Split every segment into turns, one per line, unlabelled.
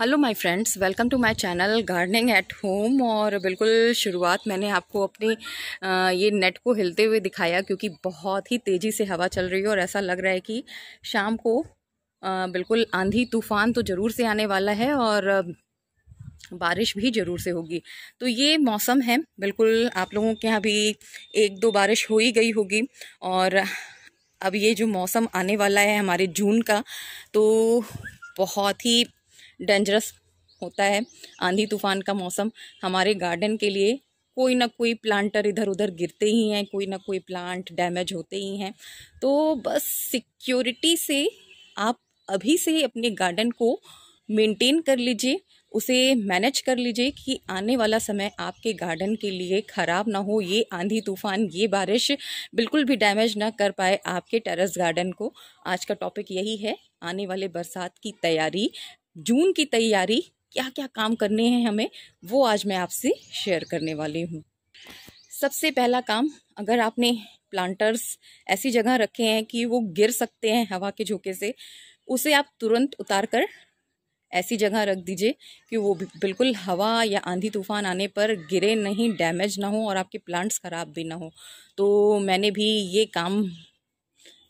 hello my friends welcome to my channel gardening at home और बिल्कुल शुरुआत मैंने आपको अपनी ये नेट को हिलते हुए दिखाया क्योंकि बहुत ही तेज़ी से हवा चल रही है और ऐसा लग रहा है कि शाम को बिल्कुल आंधी तूफान तो ज़रूर से आने वाला है और बारिश भी ज़रूर से होगी तो ये मौसम है बिल्कुल आप लोगों के यहाँ भी एक दो बारिश हो ही गई होगी और अब ये जो मौसम आने वाला है हमारे जून का तो बहुत ही डेंजरस होता है आंधी तूफान का मौसम हमारे गार्डन के लिए कोई ना कोई प्लांटर इधर उधर गिरते ही हैं कोई ना कोई प्लांट डैमेज होते ही हैं तो बस सिक्योरिटी से आप अभी से अपने गार्डन को मेंटेन कर लीजिए उसे मैनेज कर लीजिए कि आने वाला समय आपके गार्डन के लिए ख़राब ना हो ये आंधी तूफान ये बारिश बिल्कुल भी डैमेज ना कर पाए आपके टेरेस गार्डन को आज का टॉपिक यही है आने वाले बरसात की तैयारी जून की तैयारी क्या क्या काम करने हैं हमें वो आज मैं आपसे शेयर करने वाली हूँ सबसे पहला काम अगर आपने प्लांटर्स ऐसी जगह रखे हैं कि वो गिर सकते हैं हवा के झोंके से उसे आप तुरंत उतार कर ऐसी जगह रख दीजिए कि वो बिल्कुल हवा या आंधी तूफान आने पर गिरे नहीं डैमेज ना हो और आपके प्लांट्स ख़राब भी ना हो तो मैंने भी ये काम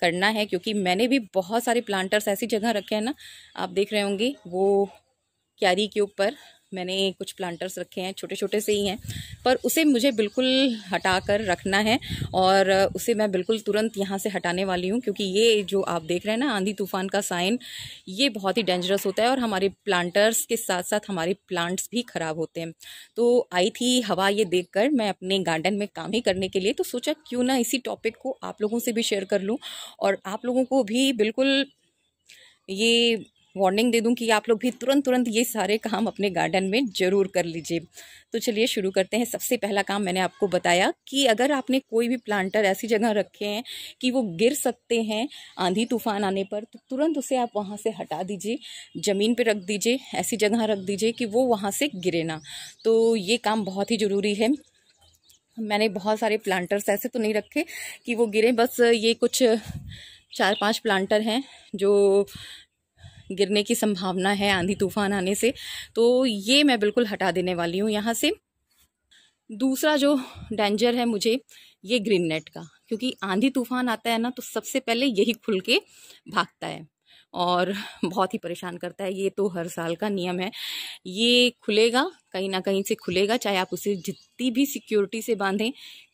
करना है क्योंकि मैंने भी बहुत सारे प्लांटर्स ऐसी जगह रखे हैं ना आप देख रहे होंगे वो क्यारी के ऊपर मैंने कुछ प्लांटर्स रखे हैं छोटे छोटे से ही हैं पर उसे मुझे बिल्कुल हटा कर रखना है और उसे मैं बिल्कुल तुरंत यहाँ से हटाने वाली हूँ क्योंकि ये जो आप देख रहे हैं ना आंधी तूफान का साइन ये बहुत ही डेंजरस होता है और हमारे प्लांटर्स के साथ साथ हमारे प्लांट्स भी ख़राब होते हैं तो आई थी हवा ये देख कर, मैं अपने गार्डन में काम ही करने के लिए तो सोचा क्यों ना इसी टॉपिक को आप लोगों से भी शेयर कर लूँ और आप लोगों को भी बिल्कुल ये वार्निंग दे दूं कि आप लोग भी तुरंत तुरंत ये सारे काम अपने गार्डन में ज़रूर कर लीजिए तो चलिए शुरू करते हैं सबसे पहला काम मैंने आपको बताया कि अगर आपने कोई भी प्लांटर ऐसी जगह रखे हैं कि वो गिर सकते हैं आंधी तूफान आने पर तो तुरंत उसे आप वहाँ से हटा दीजिए ज़मीन पर रख दीजिए ऐसी जगह रख दीजिए कि वो वहाँ से गिरे ना तो ये काम बहुत ही ज़रूरी है मैंने बहुत सारे प्लांटर्स ऐसे तो नहीं रखे कि वो गिरे बस ये कुछ चार पांच प्लांटर हैं जो गिरने की संभावना है आंधी तूफान आने से तो ये मैं बिल्कुल हटा देने वाली हूँ यहाँ से दूसरा जो डेंजर है मुझे ये ग्रीन नेट का क्योंकि आंधी तूफान आता है ना तो सबसे पहले यही खुल के भागता है और बहुत ही परेशान करता है ये तो हर साल का नियम है ये खुलेगा कहीं ना कहीं से खुलेगा चाहे आप उसे जितनी भी सिक्योरिटी से बांधें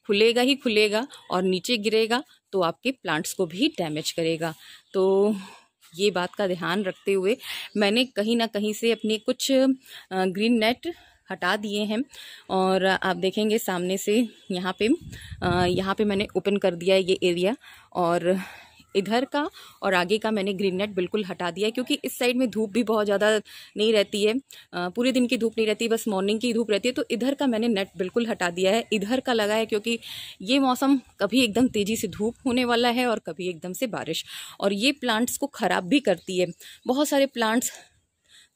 खुलेगा ही खुलेगा और नीचे गिरेगा तो आपके प्लांट्स को भी डैमेज करेगा तो ये बात का ध्यान रखते हुए मैंने कहीं ना कहीं से अपने कुछ ग्रीन नेट हटा दिए हैं और आप देखेंगे सामने से यहाँ पे यहाँ पे मैंने ओपन कर दिया है ये एरिया और इधर का और आगे का मैंने ग्रीन नेट बिल्कुल हटा दिया क्योंकि इस साइड में धूप भी बहुत ज़्यादा नहीं रहती है पूरे दिन की धूप नहीं रहती बस मॉर्निंग की धूप रहती है तो इधर का मैंने नेट बिल्कुल हटा दिया है इधर का लगा है क्योंकि ये मौसम कभी एकदम तेज़ी से धूप होने वाला है और कभी एकदम से बारिश और ये प्लांट्स को ख़राब भी करती है बहुत सारे प्लांट्स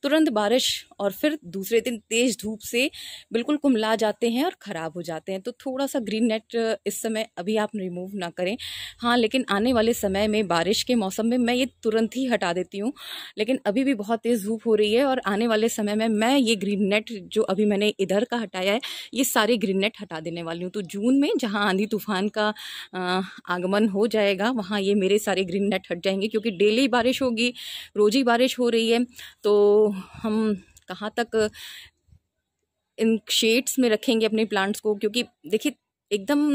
तुरंत बारिश और फिर दूसरे दिन तेज़ धूप से बिल्कुल कुमला जाते हैं और ख़राब हो जाते हैं तो थोड़ा सा ग्रीन नेट इस समय अभी आप रिमूव ना करें हाँ लेकिन आने वाले समय में बारिश के मौसम में मैं ये तुरंत ही हटा देती हूँ लेकिन अभी भी बहुत तेज़ धूप हो रही है और आने वाले समय में मैं ये ग्रीन नेट जो अभी मैंने इधर का हटाया है ये सारे ग्रीन नेट हटा देने वाली हूँ तो जून में जहाँ आंधी तूफान का आगमन हो जाएगा वहाँ ये मेरे सारे ग्रीन नेट हट जाएंगे क्योंकि डेली बारिश होगी रोज़ ही बारिश हो रही है तो हम कहाँ तक इन शेड्स में रखेंगे अपने प्लांट्स को क्योंकि देखिए एकदम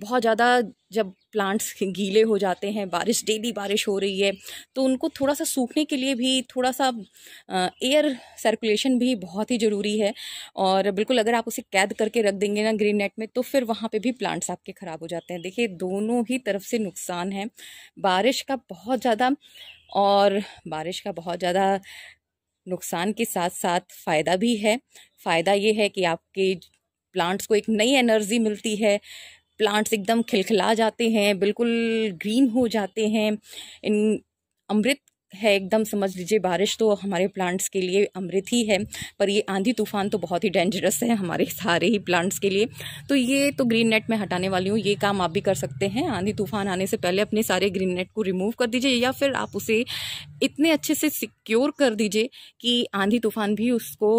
बहुत ज़्यादा जब प्लांट्स गीले हो जाते हैं बारिश डेली बारिश हो रही है तो उनको थोड़ा सा सूखने के लिए भी थोड़ा सा एयर सर्कुलेशन भी बहुत ही ज़रूरी है और बिल्कुल अगर आप उसे कैद करके रख देंगे ना ग्रीन नेट में तो फिर वहाँ पे भी प्लांट्स आपके ख़राब हो जाते हैं देखिए दोनों ही तरफ से नुकसान है बारिश का बहुत ज़्यादा और बारिश का बहुत ज़्यादा नुकसान के साथ साथ फ़ायदा भी है फ़ायदा ये है कि आपके प्लांट्स को एक नई एनर्जी मिलती है प्लांट्स एकदम खिलखिला जाते हैं बिल्कुल ग्रीन हो जाते हैं इन अमृत है एकदम समझ लीजिए बारिश तो हमारे प्लांट्स के लिए अमृत ही है पर ये आंधी तूफान तो बहुत ही डेंजरस है हमारे सारे ही प्लांट्स के लिए तो ये तो ग्रीन नेट में हटाने वाली हूँ ये काम आप भी कर सकते हैं आंधी तूफान आने से पहले अपने सारे ग्रीन नेट को रिमूव कर दीजिए या फिर आप उसे इतने अच्छे से सिक्योर कर दीजिए कि आंधी तूफान भी उसको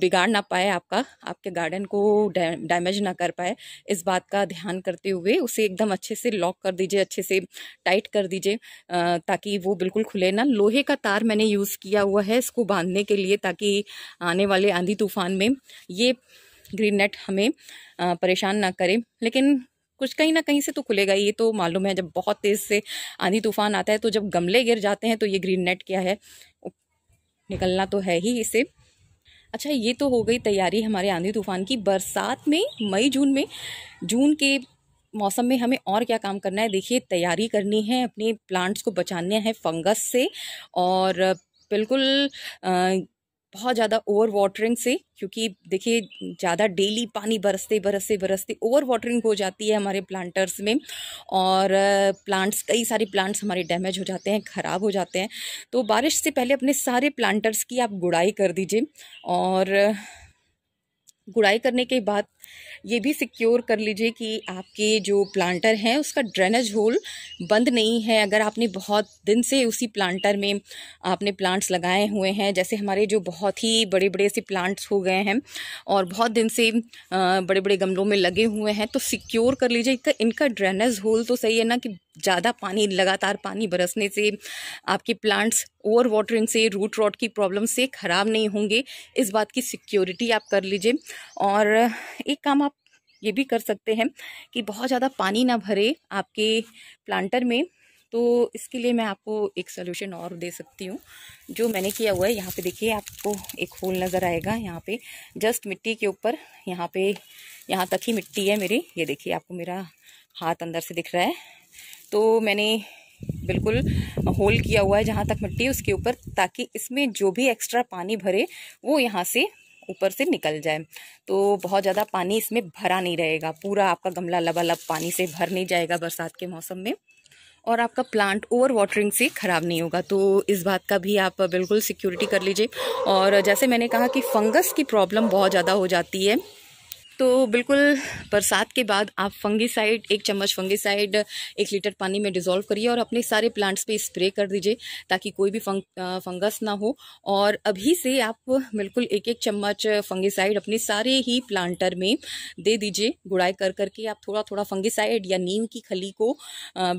बिगाड़ ना पाए आपका आपके गार्डन को डैमेज ना कर पाए इस बात का ध्यान करते हुए उसे एकदम अच्छे से लॉक कर दीजिए अच्छे से टाइट कर दीजिए ताकि वो बिल्कुल खुले ना लोहे का तार मैंने यूज़ किया हुआ है इसको बांधने के लिए ताकि आने वाले आंधी तूफान में ये ग्रीन नेट हमें परेशान ना करे लेकिन कुछ कहीं ना कहीं से तो खुलेगा ये तो मालूम है जब बहुत तेज़ से आंधी तूफान आता है तो जब गमले गिर जाते हैं तो ये ग्रीन नेट क्या है निकलना तो है ही इसे अच्छा ये तो हो गई तैयारी हमारे आंधी तूफान की बरसात में मई जून में जून के मौसम में हमें और क्या काम करना है देखिए तैयारी करनी है अपने प्लांट्स को बचाने हैं फंगस से और बिल्कुल बहुत ज़्यादा ओवर वाटरिंग से क्योंकि देखिए ज़्यादा डेली पानी बरसते बरसते बरसते ओवर वाटरिंग हो जाती है हमारे प्लांटर्स में और प्लांट्स कई सारे प्लांट्स हमारे डैमेज हो जाते हैं ख़राब हो जाते हैं तो बारिश से पहले अपने सारे प्लांटर्स की आप गुड़ाई कर दीजिए और गुड़ाई करने के बाद ये भी सिक्योर कर लीजिए कि आपके जो प्लांटर हैं उसका ड्रेनेज होल बंद नहीं है अगर आपने बहुत दिन से उसी प्लांटर में आपने प्लांट्स लगाए हुए हैं जैसे हमारे जो बहुत ही बड़े बड़े से प्लांट्स हो गए हैं और बहुत दिन से बड़े बड़े गमलों में लगे हुए हैं तो सिक्योर कर लीजिए इनका इनका ड्रेनेज होल तो सही है ना कि ज़्यादा पानी लगातार पानी बरसने से आपके प्लांट्स ओवर वाटरिंग से रूट रॉट की प्रॉब्लम से ख़राब नहीं होंगे इस बात की सिक्योरिटी आप कर लीजिए और एक एक काम आप ये भी कर सकते हैं कि बहुत ज़्यादा पानी ना भरे आपके प्लांटर में तो इसके लिए मैं आपको एक सोल्यूशन और दे सकती हूँ जो मैंने किया हुआ है यहाँ पे देखिए आपको एक होल नज़र आएगा यहाँ पे जस्ट मिट्टी के ऊपर यहाँ पे यहाँ तक ही मिट्टी है मेरी ये देखिए आपको मेरा हाथ अंदर से दिख रहा है तो मैंने बिल्कुल होल किया हुआ है जहाँ तक मिट्टी उसके ऊपर ताकि इसमें जो भी एक्स्ट्रा पानी भरे वो यहाँ से ऊपर से निकल जाए तो बहुत ज़्यादा पानी इसमें भरा नहीं रहेगा पूरा आपका गमला लबालब पानी से भर नहीं जाएगा बरसात के मौसम में और आपका प्लांट ओवर वाटरिंग से ख़राब नहीं होगा तो इस बात का भी आप बिल्कुल सिक्योरिटी कर लीजिए और जैसे मैंने कहा कि फंगस की प्रॉब्लम बहुत ज़्यादा हो जाती है तो बिल्कुल बरसात के बाद आप फंगीसाइड एक चम्मच फंगीसाइड एक लीटर पानी में डिजोल्व करिए और अपने सारे प्लांट्स पे स्प्रे कर दीजिए ताकि कोई भी फंग फंगस ना हो और अभी से आप बिल्कुल एक एक चम्मच फंगीसाइड अपने सारे ही प्लांटर में दे दीजिए गुड़ाई कर करके आप थोड़ा थोड़ा फंगीसाइड या नीम की खली को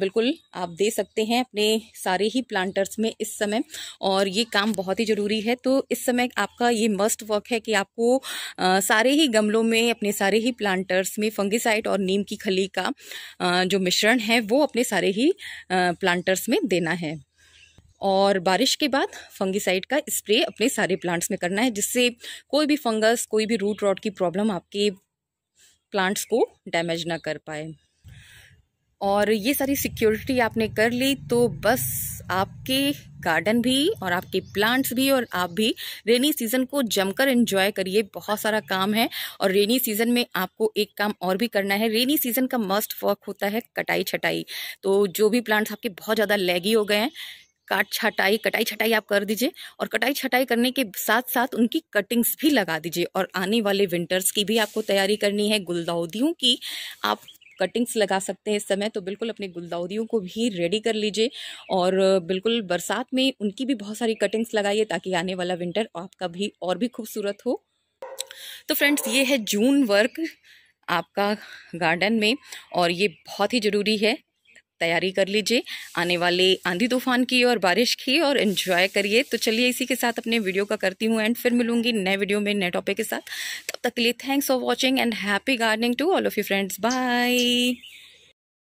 बिल्कुल आप दे सकते हैं अपने सारे ही प्लांटर्स में इस समय और ये काम बहुत ही ज़रूरी है तो इस समय आपका ये मस्ट वर्क है कि आपको सारे ही गमलों में अपने अपने सारे ही प्लांटर्स में फंगिसाइड और नीम की खली का जो मिश्रण है वो अपने सारे ही प्लांटर्स में देना है और बारिश के बाद फंगिसाइड का स्प्रे अपने सारे प्लांट्स में करना है जिससे कोई भी फंगस कोई भी रूट रॉट की प्रॉब्लम आपके प्लांट्स को डैमेज ना कर पाए और ये सारी सिक्योरिटी आपने कर ली तो बस आपके गार्डन भी और आपके प्लांट्स भी और आप भी रेनी सीज़न को जमकर एंजॉय करिए बहुत सारा काम है और रेनी सीज़न में आपको एक काम और भी करना है रेनी सीज़न का मस्ट वर्क होता है कटाई छटाई तो जो भी प्लांट्स आपके बहुत ज़्यादा लेगी हो गए हैं काट छटाई कटाई छटाई आप कर दीजिए और कटाई छटाई करने के साथ साथ उनकी कटिंग्स भी लगा दीजिए और आने वाले विंटर्स की भी आपको तैयारी करनी है गुलदाउदियों की आप कटिंग्स लगा सकते हैं इस समय तो बिल्कुल अपने गुलदाउदियों को भी रेडी कर लीजिए और बिल्कुल बरसात में उनकी भी बहुत सारी कटिंग्स लगाइए ताकि आने वाला विंटर आपका भी और भी खूबसूरत हो तो फ्रेंड्स ये है जून वर्क आपका गार्डन में और ये बहुत ही ज़रूरी है तैयारी कर लीजिए आने वाले आंधी तूफान की और बारिश की और इन्जॉय करिए तो चलिए इसी के साथ अपने वीडियो का करती हूँ एंड फिर मिलूंगी नए वीडियो में नए टॉपिक के साथ तब तक के लिए thanks for watching and happy gardening to all of you friends bye